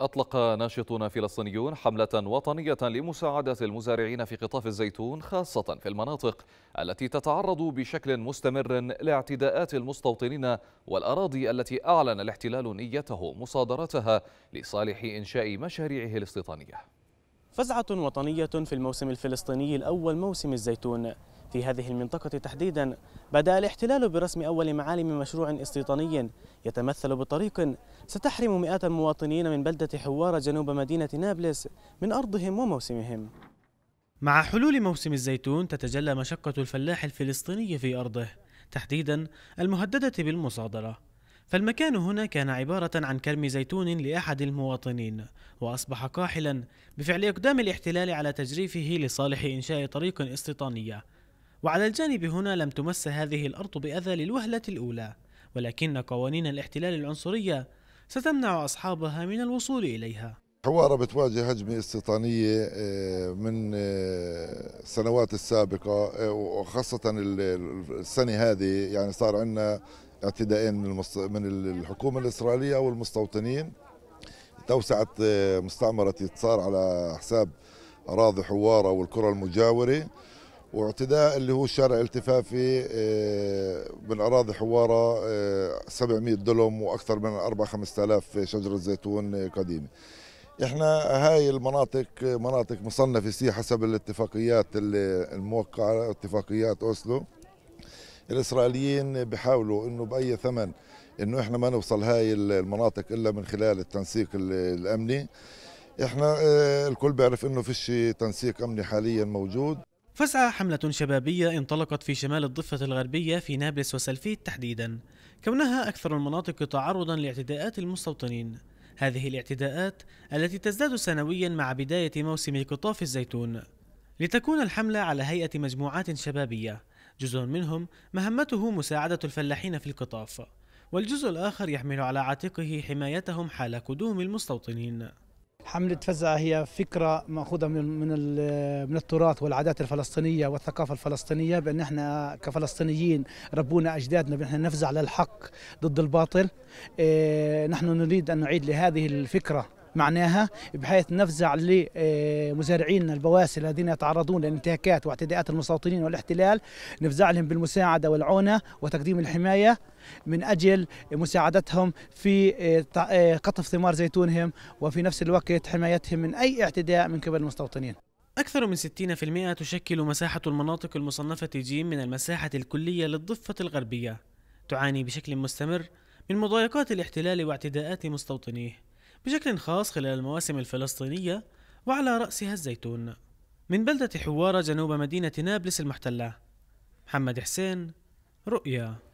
أطلق ناشطون فلسطينيون حملة وطنية لمساعدة المزارعين في قطاف الزيتون خاصة في المناطق التي تتعرض بشكل مستمر لاعتداءات المستوطنين والأراضي التي أعلن الاحتلال نيته مصادرتها لصالح إنشاء مشاريعه الاستيطانية فزعة وطنية في الموسم الفلسطيني الأول موسم الزيتون في هذه المنطقة تحديدا بدأ الاحتلال برسم أول معالم مشروع استيطاني يتمثل بطريق ستحرم مئات المواطنين من بلدة حوار جنوب مدينة نابلس من أرضهم وموسمهم مع حلول موسم الزيتون تتجلى مشقة الفلاح الفلسطيني في أرضه تحديدا المهددة بالمصادرة فالمكان هنا كان عبارة عن كرم زيتون لأحد المواطنين وأصبح قاحلا بفعل إقدام الاحتلال على تجريفه لصالح إنشاء طريق استيطانية وعلى الجانب هنا لم تمس هذه الأرض بأذى للوهلة الأولى ولكن قوانين الاحتلال العنصرية ستمنع أصحابها من الوصول إليها حوارة بتواجه هجمة استيطانية آه، من السنوات آه، السابقة آه، وخاصة السنة هذه يعني صار عندنا اعتداءين من من الحكومة الإسرائيلية والمستوطنين توسعت مستعمرة يتصار على حساب أراضي حوارة والقرى المجاورة واعتداء اللي هو الشارع التفافي آه، من اراضي حواره 700 آه، دلم واكثر من 4 5000 شجره زيتون قديمه احنا هاي المناطق مناطق مصنفه سي حسب الاتفاقيات الموقعه اتفاقيات اوسلو الاسرائيليين بحاولوا انه باي ثمن انه احنا ما نوصل هاي المناطق الا من خلال التنسيق الامني احنا آه، الكل بيعرف انه فيش تنسيق امني حاليا موجود فسعى حملة شبابية انطلقت في شمال الضفة الغربية في نابلس وسلفيت تحديدا كونها أكثر المناطق تعرضا لاعتداءات المستوطنين هذه الاعتداءات التي تزداد سنويا مع بداية موسم قطاف الزيتون لتكون الحملة على هيئة مجموعات شبابية جزء منهم مهمته مساعدة الفلاحين في القطاف والجزء الآخر يحمل على عاتقه حمايتهم حال قدوم المستوطنين حملة فزعة هي فكرة مأخوذة من من من التراث والعادات الفلسطينية والثقافة الفلسطينية بأن احنا كفلسطينيين ربونا أجدادنا بأن احنا نفزع للحق ضد الباطل. إيه، نحن نريد أن نعيد لهذه الفكرة معناها بحيث نفزع لمزارعين البواسل الذين يتعرضون للانتهاكات واعتداءات المستوطنين والاحتلال نفزع لهم بالمساعدة والعونة وتقديم الحماية من أجل مساعدتهم في آه، آه، قطف ثمار زيتونهم وفي نفس الوقت حمايتهم من أي اعتداء من قبل المستوطنين أكثر من 60% تشكل مساحة المناطق المصنفة جيم من المساحة الكلية للضفة الغربية تعاني بشكل مستمر من مضايقات الاحتلال واعتداءات مستوطنيه بشكل خاص خلال المواسم الفلسطينية وعلى رأسها الزيتون من بلدة حوارة جنوب مدينة نابلس المحتلة محمد حسين رؤيا